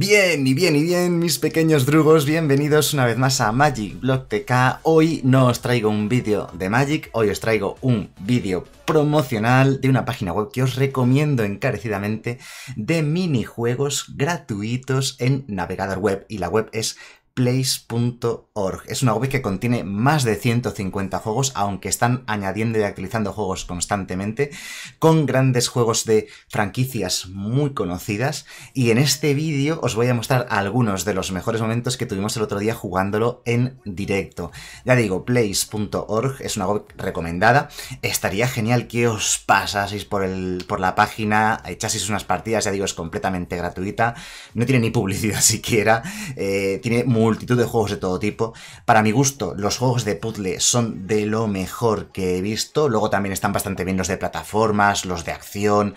Bien, y bien, y bien, mis pequeños drugos, bienvenidos una vez más a Magic TK. Hoy no os traigo un vídeo de Magic, hoy os traigo un vídeo promocional de una página web que os recomiendo encarecidamente de minijuegos gratuitos en navegador web. Y la web es place.org. Es una web que contiene más de 150 juegos, aunque están añadiendo y actualizando juegos constantemente, con grandes juegos de franquicias muy conocidas. Y en este vídeo os voy a mostrar algunos de los mejores momentos que tuvimos el otro día jugándolo en directo. Ya digo, place.org es una web recomendada. Estaría genial que os pasaseis por, el, por la página, echaseis unas partidas, ya digo, es completamente gratuita. No tiene ni publicidad siquiera. Eh, tiene muy multitud de juegos de todo tipo. Para mi gusto, los juegos de puzzle son de lo mejor que he visto. Luego también están bastante bien los de plataformas, los de acción,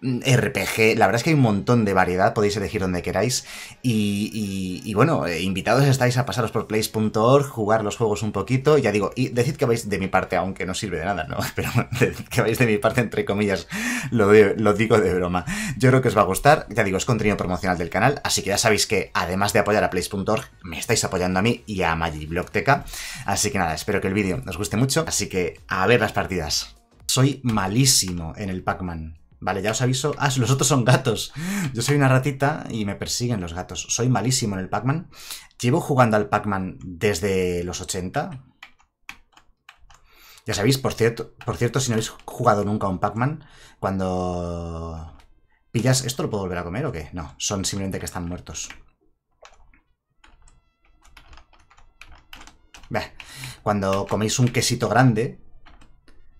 Mm, RPG, la verdad es que hay un montón de variedad, podéis elegir donde queráis. Y, bueno, eh, invitados estáis a pasaros por place.org, jugar los juegos un poquito. Ya digo, y decid que vais de mi parte, aunque no sirve de nada, ¿no? Pero decid que vais de mi parte, entre comillas, lo, digo de broma. Yo creo que os va a gustar, ya digo, es contenido promocional del canal, así que ya sabéis que además de apoyar a place.org, me estáis apoyando a mí y a Magiblockteca. Así que nada, espero que el vídeo os guste mucho, así que a ver las partidas. Soy malísimo en el Pac-Man. Vale, ya os aviso. Ah, los otros son gatos. Yo soy una ratita y me persiguen los gatos. Soy malísimo en el Pac-Man. Llevo jugando al Pac-Man desde los 80. Ya sabéis, por cierto, por cierto, si no habéis jugado nunca a un Pac-Man, cuando pillas... ¿Esto lo puedo volver a comer o qué? No, son simplemente que están muertos. Cuando coméis un quesito grande,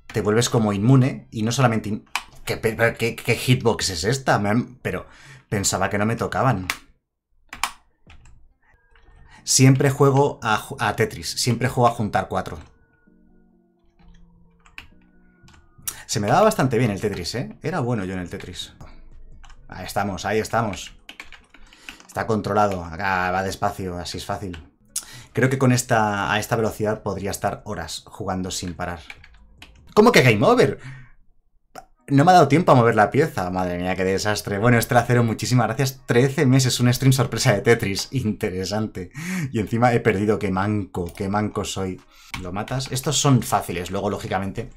te vuelves como inmune, y no solamente... ¿Qué, hitbox es esta? Pero pensaba que no me tocaban. Siempre juego a, Tetris. Siempre juego a juntar cuatro. Se me daba bastante bien el Tetris, ¿eh? Era bueno yo en el Tetris. Ahí estamos, ahí estamos. Está controlado. va despacio, así es fácil. Creo que con esta, a esta velocidad podría estar horas jugando sin parar. ¿Cómo que Game Over? No me ha dado tiempo a mover la pieza. Madre mía, qué desastre. Bueno, este cero, muchísimas gracias. 13 meses, un stream sorpresa de Tetris. Interesante. Y encima he perdido. Qué manco, qué manco soy. ¿Lo matas? Estos son fáciles. Luego, lógicamente,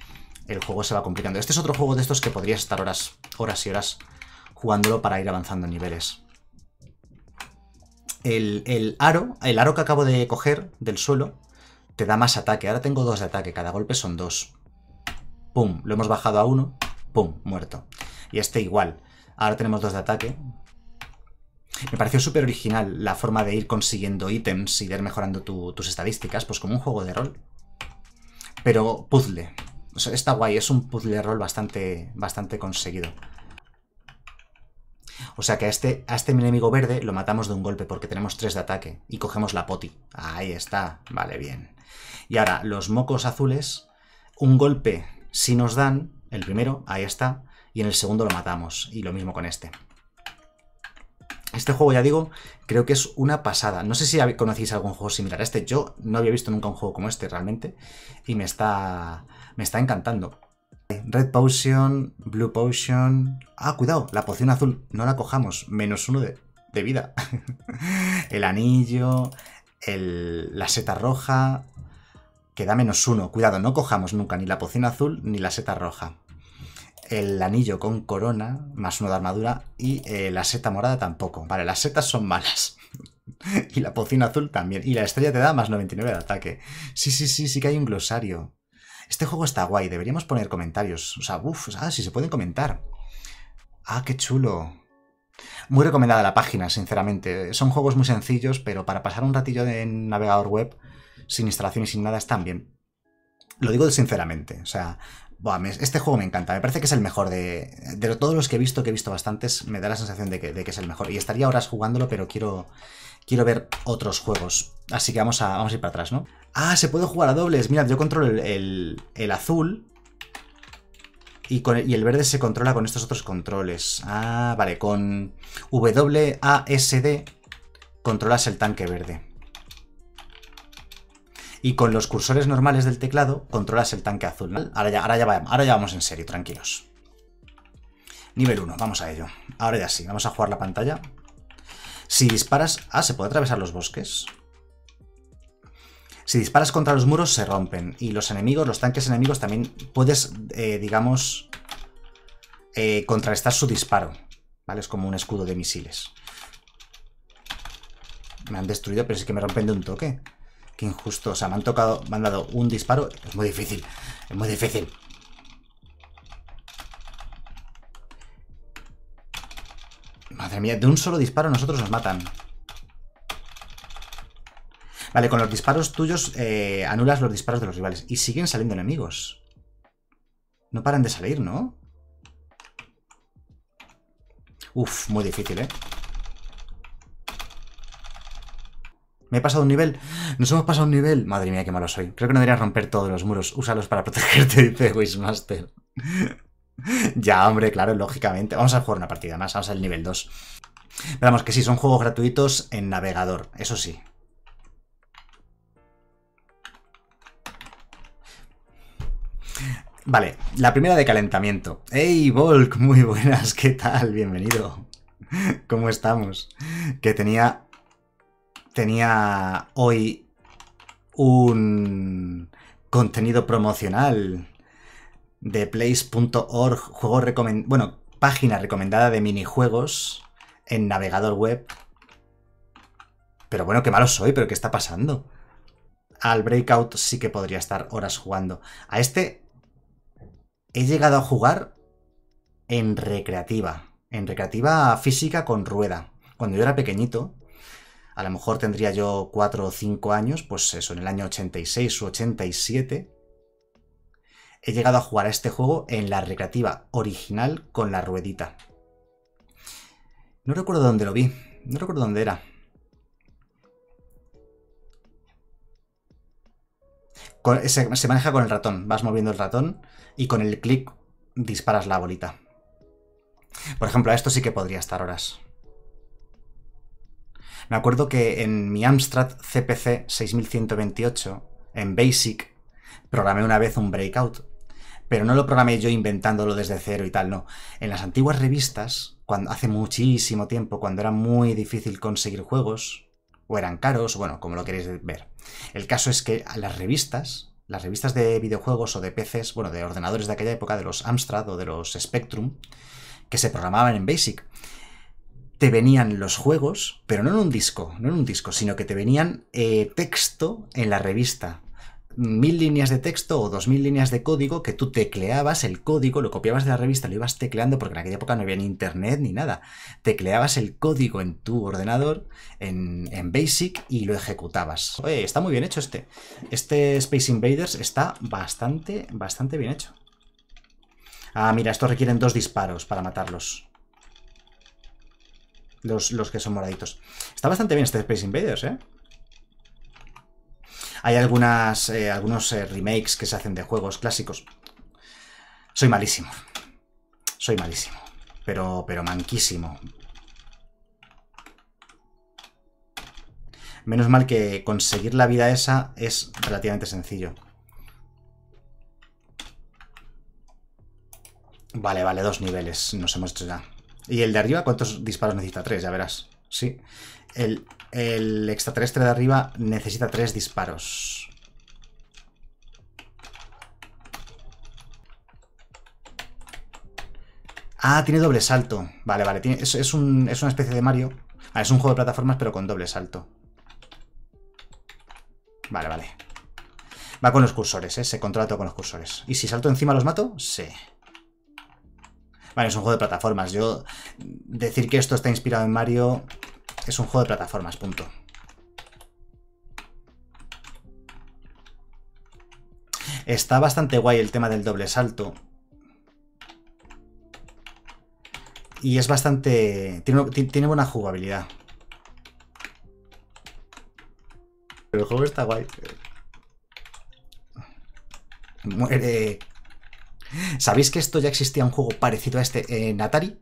el juego se va complicando. Este es otro juego de estos que podrías estar horas, horas y horas jugándolo para ir avanzando niveles. El, aro, el aro que acabo de coger del suelo, te da más ataque. Ahora tengo dos de ataque. Cada golpe son dos. Pum, lo hemos bajado a uno pum, muerto. Y este igual. Ahora tenemos dos de ataque. Me pareció súper original la forma de ir consiguiendo ítems y de ir mejorando tus estadísticas, pues como un juego de rol. Pero puzzle. está guay, es un puzzle de rol bastante, bastante conseguido. O sea que a este, a este enemigo verde lo matamos de un golpe porque tenemos tres de ataque y cogemos la poti. Ahí está, vale, bien. Y ahora, los mocos azules, un golpe si nos dan, el primero, ahí está. Y en el segundo lo matamos. Y lo mismo con este. Este juego, ya digo, creo que es una pasada. No sé si conocéis algún juego similar a este. Yo no había visto nunca un juego como este realmente. Y me está, me está encantando. Red Potion, Blue Potion... Ah, cuidado, la poción azul. No la cojamos. Menos uno de, de vida. el anillo, la seta roja que da menos uno. Cuidado, no cojamos nunca ni la pocina azul ni la seta roja. El anillo con corona, más uno de armadura, y eh, la seta morada tampoco. Vale, las setas son malas. y la pocina azul también. Y la estrella te da más 99 de ataque. Sí, sí, sí, sí que hay un glosario. Este juego está guay, deberíamos poner comentarios. O sea, uff, ah, si se pueden comentar. Ah, qué chulo. Muy recomendada la página, sinceramente. Son juegos muy sencillos, pero para pasar un ratillo en navegador web sin instalaciones y sin nada, están bien. Lo digo sinceramente, o sea, este juego me encanta, me parece que es el mejor de, de todos los que he visto, que he visto bastantes, me da la sensación de que, es el mejor. Y estaría horas jugándolo, pero quiero, quiero ver otros juegos. Así que vamos a, vamos a ir para atrás, ¿no? Ah, se puede jugar a dobles. Mirad, yo controlo el, azul. Y, con, y, el verde se controla con estos otros controles. Ah, vale, con WASD controlas el tanque verde y con los cursores normales del teclado controlas el tanque azul. Ahora, ya, vamos en serio, tranquilos. Nivel 1, vamos a ello. Ahora ya sí, vamos a jugar la pantalla. Si disparas... Ah, ¿se puede atravesar los bosques? Si disparas contra los muros se rompen y los enemigos, los tanques enemigos también puedes, eh, digamos, eh, contrarrestar su disparo. ¿Vale? Es como un escudo de misiles. Me han destruido, pero sí que me rompen de un toque. Qué injusto. O sea, me han tocado, me han dado un disparo. Es muy difícil. Es muy difícil. Madre mía, de un solo disparo nosotros nos matan. Vale, con los disparos tuyos eh, anulas los disparos de los rivales. Y siguen saliendo enemigos. No paran de salir, ¿no? Uf, muy difícil, ¿eh? Me he pasado un nivel. Nos hemos pasado un nivel. Madre mía, qué malo soy. Creo que no deberías romper todos los muros. Úsalos para protegerte, dice Wishmaster. ya, hombre, claro, lógicamente. Vamos a jugar una partida más. Vamos al nivel 2. Veamos que sí, son juegos gratuitos en navegador. Eso sí. Vale, la primera de calentamiento. ¡Ey, Volk! Muy buenas, ¿qué tal? Bienvenido. ¿Cómo estamos? Que tenía tenía hoy un contenido promocional de place.org, juego bueno, página recomendada de minijuegos en navegador web. Pero bueno, qué malo soy, pero ¿qué está pasando? Al Breakout sí que podría estar horas jugando. A este he llegado a jugar en recreativa, en recreativa física con rueda. Cuando yo era pequeñito, a lo mejor tendría yo 4 o 5 años, pues eso, en el año 86 u 87, he llegado a jugar a este juego en la recreativa original con la ruedita. No recuerdo dónde lo vi, no recuerdo dónde era. Eh, se, maneja con el ratón, vas moviendo el ratón y con el clic disparas la bolita. Por ejemplo, a esto sí que podría estar horas. Me acuerdo que en mi Amstrad CPC 6128, en BASIC, programé una vez un breakout. Pero no lo programé yo inventándolo desde cero y tal, no. En las antiguas revistas, cuando, hace muchísimo tiempo, cuando era muy difícil conseguir juegos, o eran caros, bueno, como lo queréis ver. El caso es que las revistas, las revistas de videojuegos o de PCs, bueno, de ordenadores de aquella época, de los Amstrad o de los Spectrum, que se programaban en BASIC te venían los juegos, pero no en un disco, no en un disco, sino que te venían eh, texto en la revista. Mil líneas de texto o dos mil líneas de código que tú tecleabas el código, lo copiabas de la revista, lo ibas tecleando, porque en aquella época no había ni internet ni nada. Tecleabas el código en tu ordenador, en, en Basic, y lo ejecutabas. está muy bien hecho este. Este Space Invaders está bastante, bastante bien hecho. Ah, mira, estos requieren dos disparos para matarlos. Los, que son moraditos. Está bastante bien este Space Invaders, ¿eh? Hay algunas, eh, algunos eh, remakes que se hacen de juegos clásicos. Soy malísimo. Soy malísimo. Pero, pero manquísimo. Menos mal que conseguir la vida esa es relativamente sencillo. Vale, vale, dos niveles nos hemos hecho ya. Y el de arriba, ¿cuántos disparos necesita? Tres, ya verás. Sí. El, extraterrestre de arriba necesita tres disparos. Ah, tiene doble salto. Vale, vale. es, una especie de Mario. Ah, es un juego de plataformas, pero con doble salto. Vale, vale. Va con los cursores, ¿eh? Se controla todo con los cursores. ¿Y si salto encima los mato? Sí. Vale, es un juego de plataformas. Yo decir que esto está inspirado en Mario es un juego de plataformas, punto. Está bastante guay el tema del doble salto. Y es bastante... Tiene, tiene buena jugabilidad. Pero el juego está guay. Muere. Eh, ¿Sabéis que esto ya existía un juego parecido a este en Atari?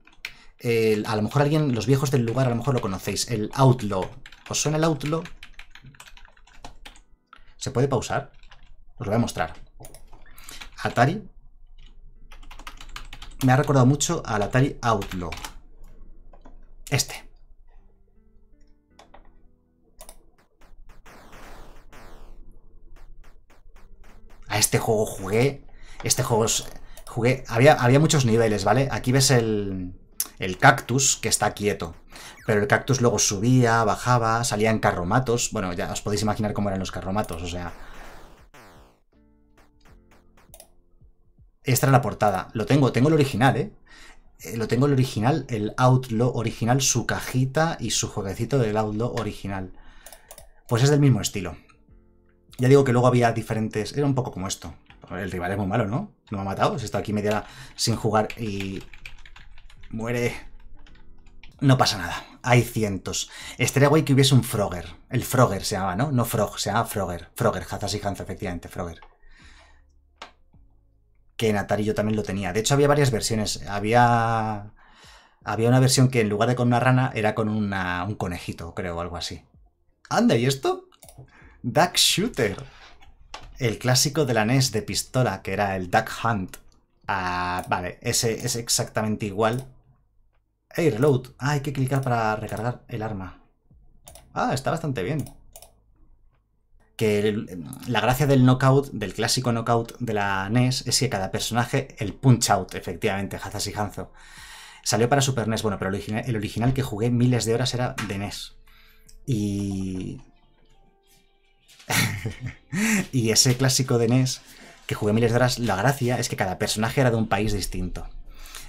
a lo mejor alguien, los viejos del lugar, a lo mejor lo conocéis. El Outlaw. ¿Os suena el Outlaw? ¿Se puede pausar? Os lo voy a mostrar. Atari. Me ha recordado mucho al Atari Outlaw. Este. A este juego jugué. Este juego es Jugué, había, había muchos niveles, ¿vale? Aquí ves el, el cactus que está quieto. Pero el cactus luego subía, bajaba, salía en carromatos. Bueno, ya os podéis imaginar cómo eran los carromatos, o sea... Esta era la portada. Lo tengo, tengo el original, ¿eh? ¿eh? lo tengo el original, el Outlaw original, su cajita y su jueguecito del Outlaw original. Pues es del mismo estilo. Ya digo que luego había diferentes... Era un poco como esto. El rival es muy malo, ¿no? No me ha matado. Se está aquí media sin jugar y... Muere. No pasa nada. Hay cientos. Estaría guay que hubiese un Frogger. El Frogger se llama, ¿no? No Frog, se llama Frogger. Frogger, Hazas y Hanza, efectivamente, Frogger. Que en Atari yo también lo tenía. De hecho, había varias versiones. Había... Había una versión que en lugar de con una rana era con un conejito, creo, o algo así. Anda, ¿y esto? Duck Shooter el clásico de la NES de pistola, que era el Duck Hunt. Ah, vale, ese es exactamente igual. ¡Ey, reload. Ah, hay que clicar para recargar el arma. Ah, está bastante bien. Que la gracia del knockout, del clásico knockout de la NES, es que cada personaje, el punch out, efectivamente, Hazas y Hanzo. Salió para Super NES, bueno, pero original, el original que jugué miles de horas era de NES. Y y ese clásico de NES que jugué miles de horas, la gracia es que cada personaje era de un país distinto.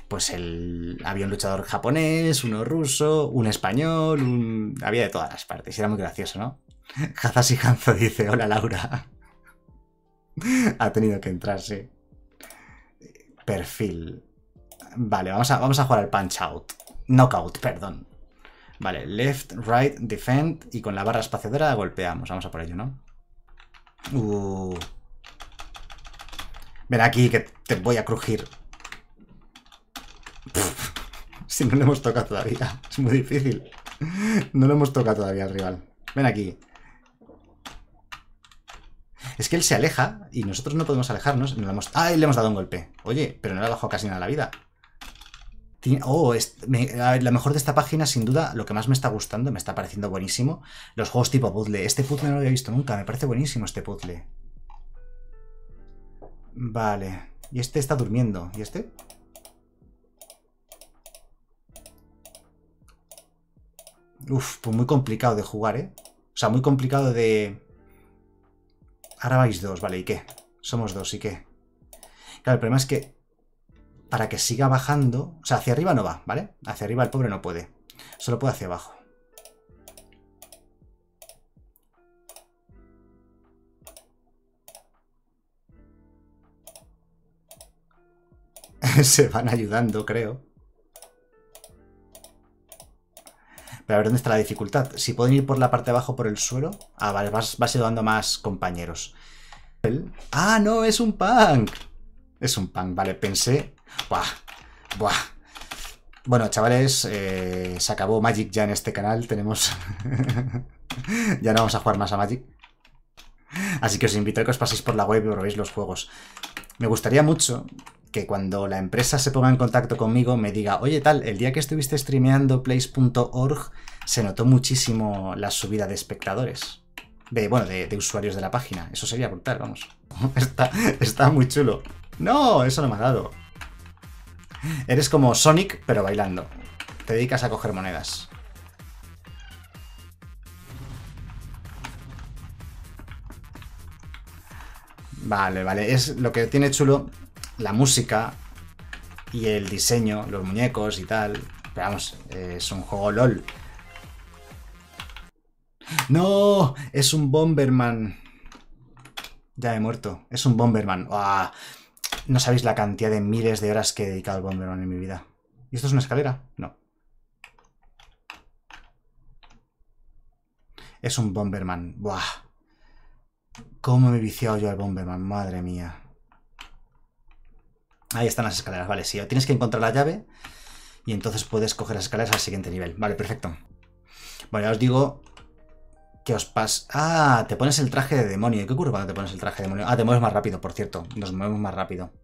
Pues el, había un luchador japonés, uno ruso, un español, había de todas las partes. Era muy gracioso, ¿no? Hazas y Hanzo dice, hola Laura. ha tenido que entrar, sí Perfil. Vale, vamos a, vamos a jugar al punch out. Knockout, perdón. Vale, left, right, defend y con la barra espaciadora golpeamos. Vamos a por ello, ¿no? Uh. Ven aquí que te voy a crujir. si no le hemos tocado todavía. Es muy difícil. No le hemos tocado todavía al rival. Ven aquí. Es que él se aleja y nosotros no podemos alejarnos. le hemos... ¡Ah! le hemos dado un golpe. Oye, pero no le ha bajado casi nada la vida. Oh, la mejor de esta página, sin duda, lo que más me está gustando, me está pareciendo buenísimo, los juegos tipo puzzle. Este puzzle no lo había visto nunca, me parece buenísimo este puzzle. Vale. Y este está durmiendo. ¿Y este? Uf, pues muy complicado de jugar, ¿eh? O sea, muy complicado de... Ahora vais dos, vale, ¿y qué? Somos dos, ¿y qué? Claro, el problema es que para que siga bajando. O sea, hacia arriba no va, ¿vale? Hacia arriba el pobre no puede. Solo puede hacia abajo. Se van ayudando, creo. Pero a ver, ¿dónde está la dificultad? Si pueden ir por la parte de abajo, por el suelo... Ah, vale, vas, vas ayudando más compañeros. ¡Ah, no! ¡Es un punk! Es un punk, vale. Pensé Buah, buah. Bueno, chavales, eh, se acabó Magic ya en este canal. Tenemos... ya no vamos a jugar más a Magic. Así que os invito a que os paséis por la web y probéis los juegos. Me gustaría mucho que cuando la empresa se ponga en contacto conmigo me diga, oye tal, el día que estuviste streameando place.org se notó muchísimo la subida de espectadores. De, bueno, de, usuarios de la página. Eso sería brutal, vamos. está muy chulo. No, eso no me ha dado. Eres como Sonic, pero bailando. Te dedicas a coger monedas. Vale, vale. Es lo que tiene chulo la música y el diseño, los muñecos y tal. Pero vamos, eh, es un juego LOL. ¡No! Es un Bomberman. Ya he muerto. Es un Bomberman. ¡Uah! No sabéis la cantidad de miles de horas que he dedicado al Bomberman en mi vida. ¿Y esto es una escalera? No. Es un Bomberman. Buah. ¿Cómo me he viciado yo al Bomberman? Madre mía. Ahí están las escaleras. Vale, sí. Tienes que encontrar la llave y entonces puedes coger las escaleras al siguiente nivel. Vale, perfecto. Bueno, ya os digo que os pasa... Ah, te pones el traje de demonio. ¿Qué ocurre cuando te pones el traje de demonio? Ah, te mueves más rápido, por cierto. Nos movemos más rápido.